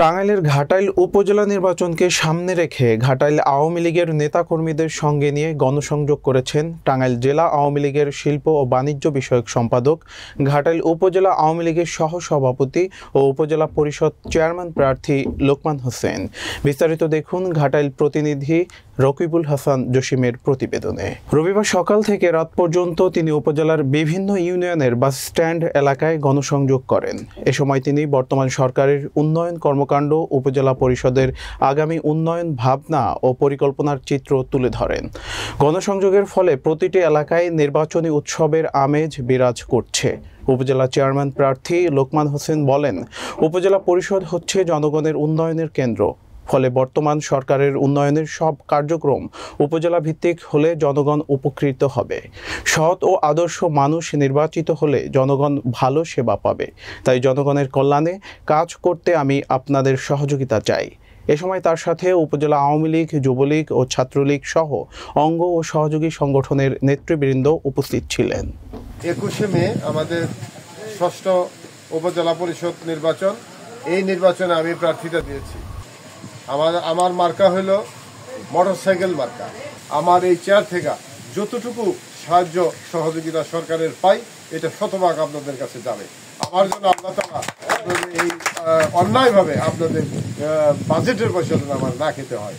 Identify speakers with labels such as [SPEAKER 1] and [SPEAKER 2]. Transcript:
[SPEAKER 1] টাঙ্গাইলের ঘাটাইল উপজেলা নির্বাচনকে সামনে রেখে ঘাটাইল আওয়ামী লীগের নেতাকর্মীদের সঙ্গে নিয়ে গণসংযোগ করেছেন টাঙ্গাইল জেলা আওয়ামী লীগের শিল্প ও বাণিজ্য বিষয়ক সম্পাদক ঘাটাইল উপজেলা আওয়ামী লীগের সহসভাপতি ও উপজেলা পরিষদ চেয়ারম্যান প্রার্থী লোকমান হোসেন বিস্তারিত দেখুন ঘাটাইল প্রতিনিধি রকিবুল হাসান জসিমের প্রতিবেদনে রবিবার সকাল থেকে রাত পর্যন্ত তিনি উপজেলার বিভিন্ন ইউনিয়নের বাস স্ট্যান্ড এলাকায় গণসংযোগ করেন এ সময় তিনি বর্তমান সরকারের উন্নয়ন কর্ম কর্মকাণ্ড উপজেলা পরিষদের আগামী উন্নয়ন ভাবনা ও পরিকল্পনার চিত্র তুলে ধরেন গণসংযোগের ফলে প্রতিটি এলাকায় নির্বাচনী উৎসবের আমেজ বিরাজ করছে উপজেলা চেয়ারম্যান প্রার্থী লোকমান হোসেন বলেন উপজেলা পরিষদ হচ্ছে জনগণের উন্নয়নের কেন্দ্র ফলে বর্তমান সরকারের উন্নয়নের সব কার্যক্রম উপজেলা ভিত্তিক হলে জনগণ উপকৃত হবে সৎ ও আদর্শ মানুষ নির্বাচিত হলে জনগণ ভালো সেবা পাবে তাই জনগণের কল্যাণে কাজ করতে আমি আপনাদের সহযোগিতা চাই এ সময় তার সাথে উপজেলা আওয়ামী লীগ যুবলীগ ও ছাত্রলীগ সহ অঙ্গ ও সহযোগী সংগঠনের নেতৃবৃন্দ উপস্থিত ছিলেন
[SPEAKER 2] একুশে মে আমাদের ষষ্ঠ উপজেলা পরিষদ নির্বাচন এই নির্বাচনে আমি প্রার্থীতা দিয়েছি আমার আমার মার্কা হলো মোটরসাইকেল মার্কা আমার এই চেয়ার থেকে যতটুকু সাহায্য সহযোগিতা সরকারের পাই এটা শতভাগ আপনাদের কাছে যাবে আমার জন্য আল্লাহ এই অন্যায়ভাবে আপনাদের বাজেটের পয়সা আমার না খেতে হয়